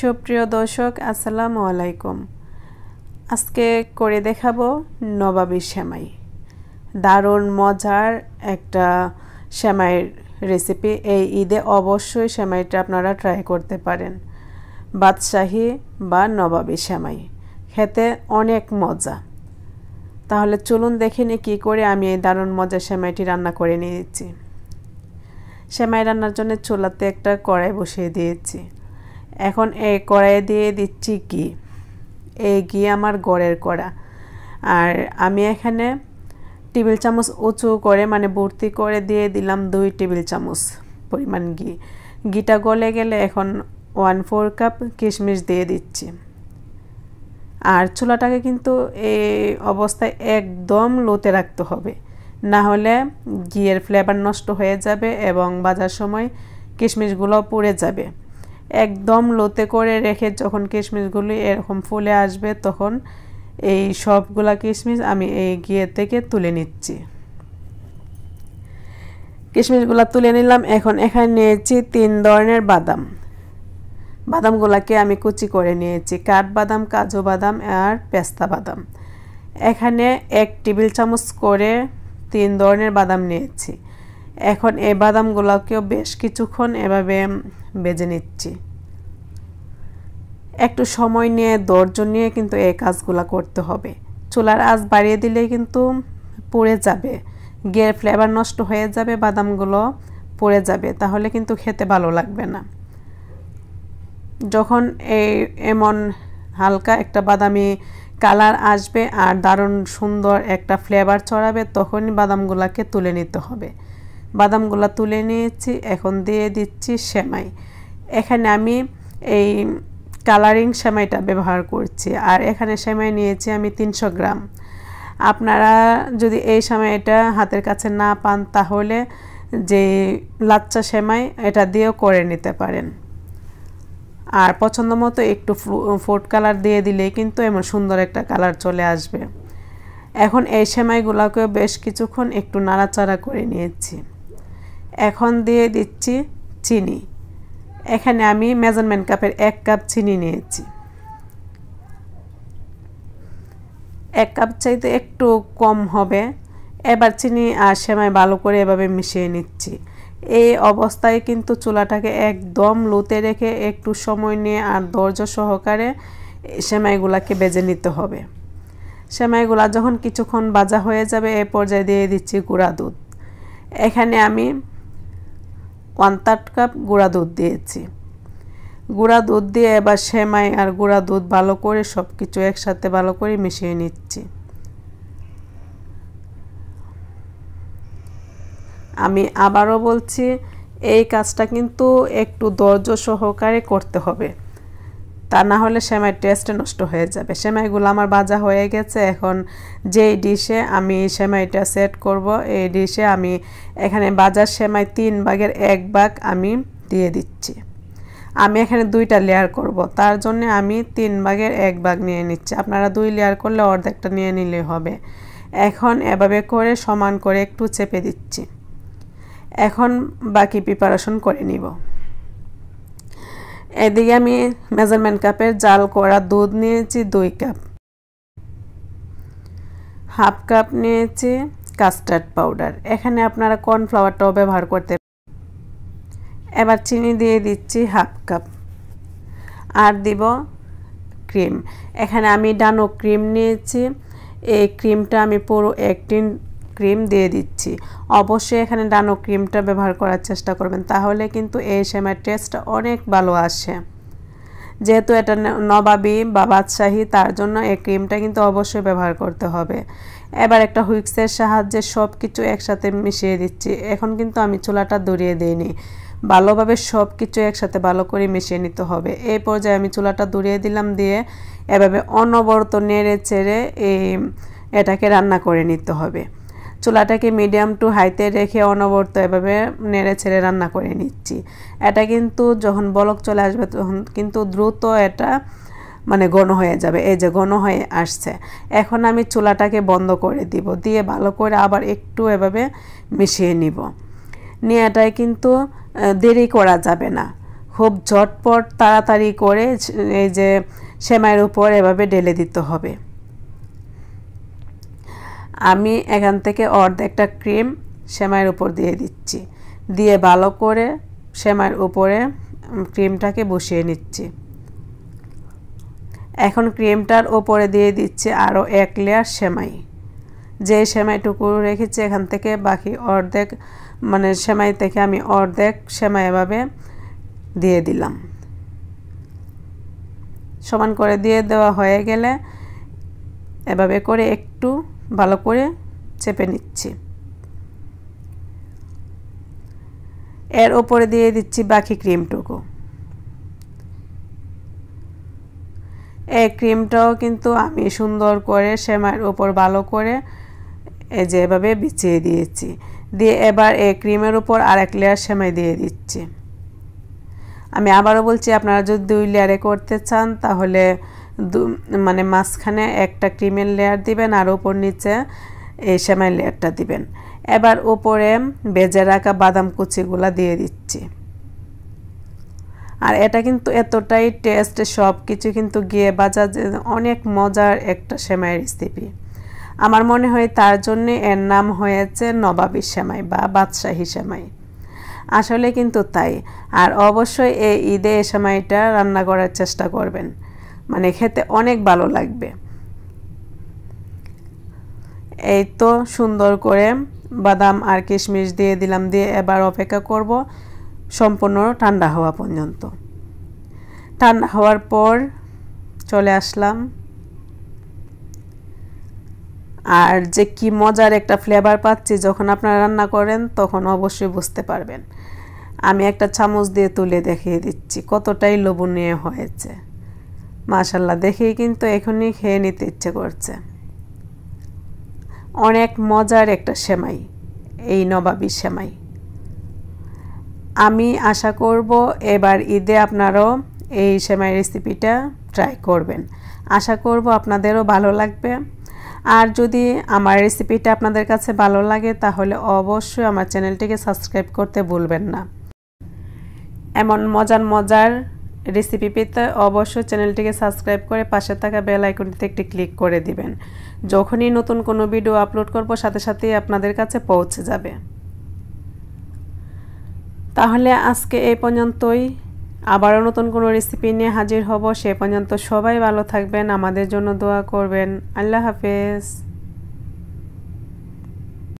সুপ্রিয় দর্শক আসসালামু আলাইকুম আজকে করে দেখাবো নবাবী সেমাই দারুণ মজার একটা সেমাইয়ের রেসিপি এই ঈদে অবশ্যই সেমাইটা আপনারা ট্রাই করতে পারেন বাদশাহী বা নবাবী সেমাই খেতে অনেক মজা তাহলে চলুন দেখে নি কী করে আমি এই দারুণ মজার সেমাইটি রান্না করে নিয়েছি সেমাই রান্নার জন্য চুলাতে একটা কড়াই বসিয়ে দিয়েছি এখন এই কড়াইয়ে দিয়ে দিচ্ছি ঘি এই ঘি আমার গড়ের কড়া আর আমি এখানে টেবিল চামচ উঁচু করে মানে ভর্তি করে দিয়ে দিলাম দুই টেবিল চামচ পরিমাণ ঘি ঘিটা গলে গেলে এখন ওয়ান ফোর কাপ কিশমিশ দিয়ে দিচ্ছি আর চুলাটাকে কিন্তু এই অবস্থায় একদম লোতে রাখতে হবে না হলে ঘিয়ের ফ্লেভার নষ্ট হয়ে যাবে এবং বাজার সময় কিশমিশগুলো পুড়ে যাবে একদম লোতে করে রেখে যখন কিশমিশগুলি এরকম ফুলে আসবে তখন এই সবগুলা কিশমিশ আমি এই গিয়ে থেকে তুলে নিচ্ছি কিশমিশগুলো তুলে নিলাম এখন এখানে নিয়েছি তিন ধরনের বাদাম বাদামগুলাকে আমি কুচি করে নিয়েছি কাঠবাদাম কাজু বাদাম আর পেস্তা বাদাম এখানে এক টেবিল চামচ করে তিন ধরনের বাদাম নিয়েছি এখন এই বাদামগুলোকেও বেশ কিছুক্ষণ এভাবে বেজে নিচ্ছি একটু সময় নিয়ে ধৈর্য নিয়ে কিন্তু এই কাজগুলো করতে হবে চুলার আঁচ বাড়িয়ে দিলে কিন্তু পড়ে যাবে গের ফ্লেভার নষ্ট হয়ে যাবে বাদামগুলো পড়ে যাবে তাহলে কিন্তু খেতে ভালো লাগবে না যখন এই এমন হালকা একটা বাদামি কালার আসবে আর দারুণ সুন্দর একটা ফ্লেভার ছড়াবে তখনই বাদামগুলোকে তুলে নিতে হবে বাদামগুলো তুলে নিয়েছি এখন দিয়ে দিচ্ছি সেমাই এখানে আমি এই কালারিং সেমাইটা ব্যবহার করছি আর এখানে সেমাই নিয়েছি আমি তিনশো গ্রাম আপনারা যদি এই সেমাইটা হাতের কাছে না পান তাহলে যে লাচ্চা সেমাই এটা দিয়েও করে নিতে পারেন আর পছন্দ মতো একটু ফুড কালার দিয়ে দিলেই কিন্তু এমন সুন্দর একটা কালার চলে আসবে এখন এই সেমাইগুলোকেও বেশ কিছুক্ষণ একটু নাড়াচাড়া করে নিয়েছি এখন দিয়ে দিচ্ছি চিনি এখানে আমি মেজারমেন্ট কাপের এক কাপ চিনি নিয়েছি এক কাপ চাইতে একটু কম হবে এবার চিনি আর সেমাই ভালো করে এভাবে মিশিয়ে নিচ্ছি এই অবস্থায় কিন্তু চুলাটাকে একদম লুতে রেখে একটু সময় নিয়ে আর ধৈর্য সহকারে সেমাইগুলাকে বেজে নিতে হবে সেমাইগুলা যখন কিছুক্ষণ বাজা হয়ে যাবে এ পর্যায়ে দিয়ে দিচ্ছি গুঁড়া দুধ এখানে আমি ওয়ান থার্ড কাপ গুঁড়া দুধ দিয়েছি গুঁড়া দুধ দিয়ে এবার সেমাই আর গুঁড়া দুধ ভালো করে সব কিছু একসাথে ভালো করে মিশিয়ে নিচ্ছি আমি আবারও বলছি এই কাজটা কিন্তু একটু ধৈর্য সহকারে করতে হবে তা না হলে সেমাই টেস্ট নষ্ট হয়ে যাবে সেমাইগুলো আমার ভাজা হয়ে গেছে এখন যেই ডিশে আমি সেমাইটা সেট করব এই ডিশে আমি এখানে বাজার সেমাই তিন ভাগের এক ভাগ আমি দিয়ে দিচ্ছি আমি এখানে দুইটা লেয়ার করব তার জন্য আমি তিন ভাগের এক ভাগ নিয়ে নিচ্ছি আপনারা দুই লেয়ার করলে অর্ধেকটা নিয়ে নিলে হবে এখন এভাবে করে সমান করে একটু চেপে দিচ্ছি এখন বাকি প্রিপারেশন করে নিব এদিকে আমি মেজারমেন্ট কাপের জাল করা দুধ নিয়েছি দুই কাপ হাফ কাপ নিয়েছি কাস্টার্ড পাউডার এখানে আপনারা কর্নফ্লাওয়ারটাও ব্যবহার করতে এবার চিনি দিয়ে দিচ্ছি হাফ কাপ আর দিব ক্রিম এখানে আমি ডানো ক্রিম নিয়েছি এই ক্রিমটা আমি পুরো একটিন ক্রিম দিয়ে দিচ্ছি অবশ্যই এখানে ডানো ক্রিমটা ব্যবহার করার চেষ্টা করবেন তাহলে কিন্তু এই সেমাইয়ের টেস্ট অনেক ভালো আসে যেহেতু এটা নবাবী বা বাদশাহী তার জন্য এই ক্রিমটা কিন্তু অবশ্যই ব্যবহার করতে হবে এবার একটা হুইক্সের সাহায্যে সব কিছু একসাথে মিশিয়ে দিচ্ছি এখন কিন্তু আমি চুলাটা দড়িয়ে দিইনি ভালোভাবে সব কিছু একসাথে ভালো করে মিশিয়ে নিতে হবে এই পর্যায়ে আমি চুলাটা দূরিয়ে দিলাম দিয়ে এভাবে অনবরত নেড়ে চেড়ে এই এটাকে রান্না করে নিতে হবে চুলাটাকে মিডিয়াম টু হাইতে রেখে অনবরত এভাবে নেড়ে ছেড়ে রান্না করে নিচ্ছি এটা কিন্তু যখন বলক চলে আসবে তখন কিন্তু দ্রুত এটা মানে ঘন হয়ে যাবে এই যে ঘন হয়ে আসছে এখন আমি চুলাটাকে বন্ধ করে দিব দিয়ে ভালো করে আবার একটু এভাবে মিশিয়ে নিব নিয়ে এটাই কিন্তু দেরি করা যাবে না খুব ঝটপট তাড়াতাড়ি করে এই যে সেমাইয়ের উপর এভাবে ঢেলে দিতে হবে আমি এখান থেকে অর্ধেকটা ক্রিম সেমাইয়ের উপর দিয়ে দিচ্ছি দিয়ে ভালো করে সেমাইয়ের উপরে ক্রিমটাকে বসিয়ে নিচ্ছি এখন ক্রিমটার ওপরে দিয়ে দিচ্ছে আরও এক লেয়ার সেমাই যে সেমাইটুকু রেখেছি এখান থেকে বাকি অর্ধেক মানে সেমাই থেকে আমি অর্ধেক সেমাই এভাবে দিয়ে দিলাম সমান করে দিয়ে দেওয়া হয়ে গেলে এভাবে করে একটু ভালো করে চেপে নিচ্ছি এর ওপরে দিয়ে দিচ্ছি বাকি ক্রিমটুকু এই ক্রিমটাও কিন্তু আমি সুন্দর করে সেমাইয়ের ওপর ভালো করে এই যে এভাবে বিছিয়ে দিয়েছি দিয়ে এবার এই ক্রিমের উপর আর এক লেয়ার সেমাই দিয়ে দিচ্ছি আমি আবারও বলছি আপনারা যদি দুই লেয়ারে করতে চান তাহলে মানে মাঝখানে একটা ক্রিমের লেয়ার দিবেন আর ওপর নিচে এই সেমাই লেয়ারটা দিবেন এবার ওপরে বেজে রাখা বাদাম কুচিগুলা দিয়ে দিচ্ছি আর এটা কিন্তু এতটাই টেস্ট সব কিছু কিন্তু গিয়ে বাজার অনেক মজার একটা সেমাই রেসিপি আমার মনে হয় তার জন্য এর নাম হয়েছে নবাবী সেমাই বা বাদশাহী সেমাই আসলে কিন্তু তাই আর অবশ্যই এই ঈদে এ সেমাইটা রান্না করার চেষ্টা করবেন মানে খেতে অনেক ভালো লাগবে এই তো সুন্দর করে বাদাম আর কিশমিশ দিয়ে দিলাম দিয়ে এবার অপেক্ষা করব সম্পূর্ণ ঠান্ডা হওয়া পর্যন্ত ঠান্ডা হওয়ার পর চলে আসলাম আর যে কি মজার একটা ফ্লেভার পাচ্ছি যখন আপনারা রান্না করেন তখন অবশ্যই বুঝতে পারবেন আমি একটা চামচ দিয়ে তুলে দেখিয়ে দিচ্ছি কতটাই লবণীয় হয়েছে মাশাল্লাহ দেখেই কিন্তু এখনই খেয়ে নিতে ইচ্ছে করছে অনেক মজার একটা সেমাই এই নবাবী সেমাই আমি আশা করব এবার ঈদে আপনারও এই সেমাই রেসিপিটা ট্রাই করবেন আশা করব আপনাদেরও ভালো লাগবে আর যদি আমার রেসিপিটা আপনাদের কাছে ভালো লাগে তাহলে অবশ্যই আমার চ্যানেলটিকে সাবস্ক্রাইব করতে ভুলবেন না এমন মজার মজার রেসিপি পেতে অবশ্যই চ্যানেলটিকে সাবস্ক্রাইব করে পাশে থাকা বেল আইকনটিতে একটি ক্লিক করে দিবেন যখনই নতুন কোনো ভিডিও আপলোড করব সাথে সাথেই আপনাদের কাছে পৌঁছে যাবে তাহলে আজকে এই পর্যন্তই আবারও নতুন কোনো রেসিপি নিয়ে হাজির হব সে পর্যন্ত সবাই ভালো থাকবেন আমাদের জন্য দোয়া করবেন আল্লাহ হাফেজ